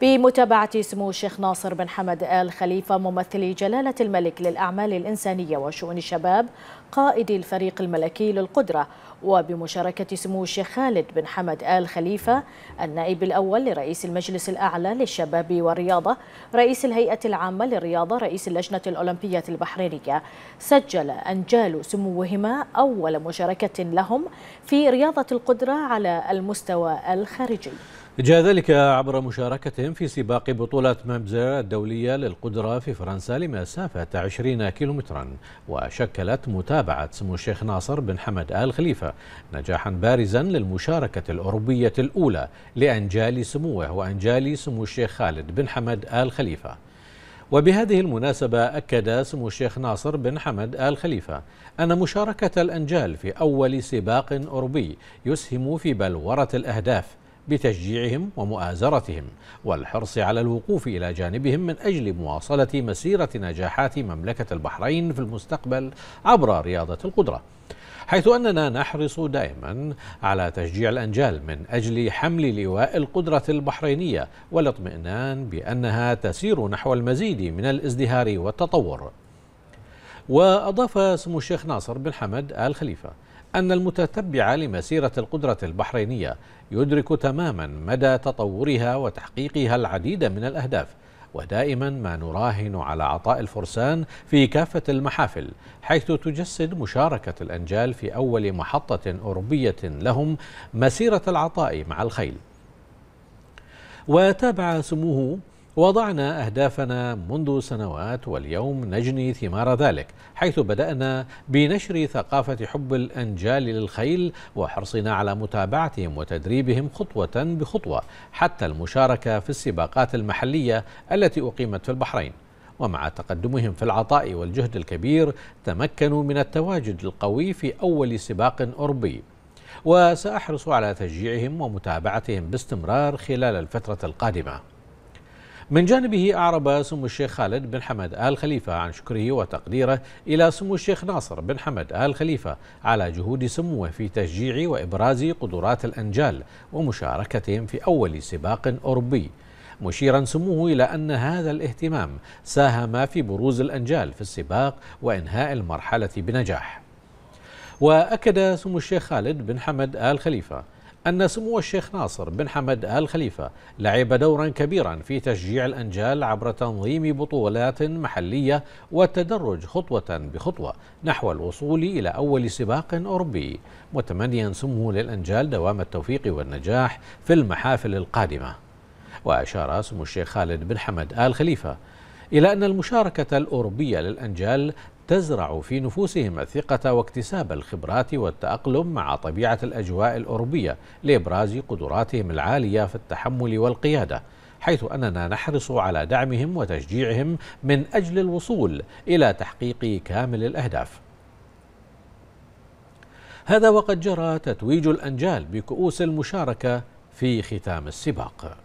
بمتابعة سمو الشيخ ناصر بن حمد آل خليفة ممثل جلالة الملك للأعمال الإنسانية وشؤون الشباب قائد الفريق الملكي للقدرة وبمشاركة سمو الشيخ خالد بن حمد آل خليفة النائب الأول لرئيس المجلس الأعلى للشباب والرياضة رئيس الهيئة العامة للرياضة رئيس اللجنة الأولمبية البحرينية سجل أنجال سموهما أول مشاركة لهم في رياضة القدرة على المستوى الخارجي جاء ذلك عبر مشاركتهم في سباق بطولة مامزا الدولية للقدرة في فرنسا لمسافة 20 كيلومترا وشكلت متابعة سمو الشيخ ناصر بن حمد آل خليفة نجاحا بارزا للمشاركة الأوروبية الأولى لأنجال سموه وأنجال سمو الشيخ خالد بن حمد آل خليفة وبهذه المناسبة أكد سمو الشيخ ناصر بن حمد آل خليفة أن مشاركة الأنجال في أول سباق أوروبي يسهم في بلورة الأهداف بتشجيعهم ومؤازرتهم والحرص على الوقوف الى جانبهم من اجل مواصله مسيره نجاحات مملكه البحرين في المستقبل عبر رياضه القدره. حيث اننا نحرص دائما على تشجيع الانجال من اجل حمل لواء القدره البحرينيه والاطمئنان بانها تسير نحو المزيد من الازدهار والتطور. واضاف سمو الشيخ ناصر بن حمد ال خليفه أن المتتبع لمسيرة القدرة البحرينية يدرك تماما مدى تطورها وتحقيقها العديد من الأهداف ودائما ما نراهن على عطاء الفرسان في كافة المحافل حيث تجسد مشاركة الأنجال في أول محطة أوروبية لهم مسيرة العطاء مع الخيل وتابع سموه وضعنا أهدافنا منذ سنوات واليوم نجني ثمار ذلك حيث بدأنا بنشر ثقافة حب الأنجال للخيل وحرصنا على متابعتهم وتدريبهم خطوة بخطوة حتى المشاركة في السباقات المحلية التي أقيمت في البحرين ومع تقدمهم في العطاء والجهد الكبير تمكنوا من التواجد القوي في أول سباق أوروبي وسأحرص على تشجيعهم ومتابعتهم باستمرار خلال الفترة القادمة من جانبه أعرب سمو الشيخ خالد بن حمد آل خليفة عن شكره وتقديره إلى سمو الشيخ ناصر بن حمد آل خليفة على جهود سموه في تشجيع وإبراز قدرات الأنجال ومشاركتهم في أول سباق أوروبي مشيرا سموه إلى أن هذا الاهتمام ساهم في بروز الأنجال في السباق وإنهاء المرحلة بنجاح وأكد سمو الشيخ خالد بن حمد آل خليفة أن سمو الشيخ ناصر بن حمد آل خليفة لعب دورا كبيرا في تشجيع الأنجال عبر تنظيم بطولات محلية والتدرج خطوة بخطوة نحو الوصول إلى أول سباق أوروبي متمنيا سمو للأنجال دوام التوفيق والنجاح في المحافل القادمة وأشار سمو الشيخ خالد بن حمد آل خليفة إلى أن المشاركة الأوروبية للأنجال تزرع في نفوسهم الثقة واكتساب الخبرات والتأقلم مع طبيعة الأجواء الأوروبية لإبراز قدراتهم العالية في التحمل والقيادة حيث أننا نحرص على دعمهم وتشجيعهم من أجل الوصول إلى تحقيق كامل الأهداف هذا وقد جرى تتويج الأنجال بكؤوس المشاركة في ختام السباق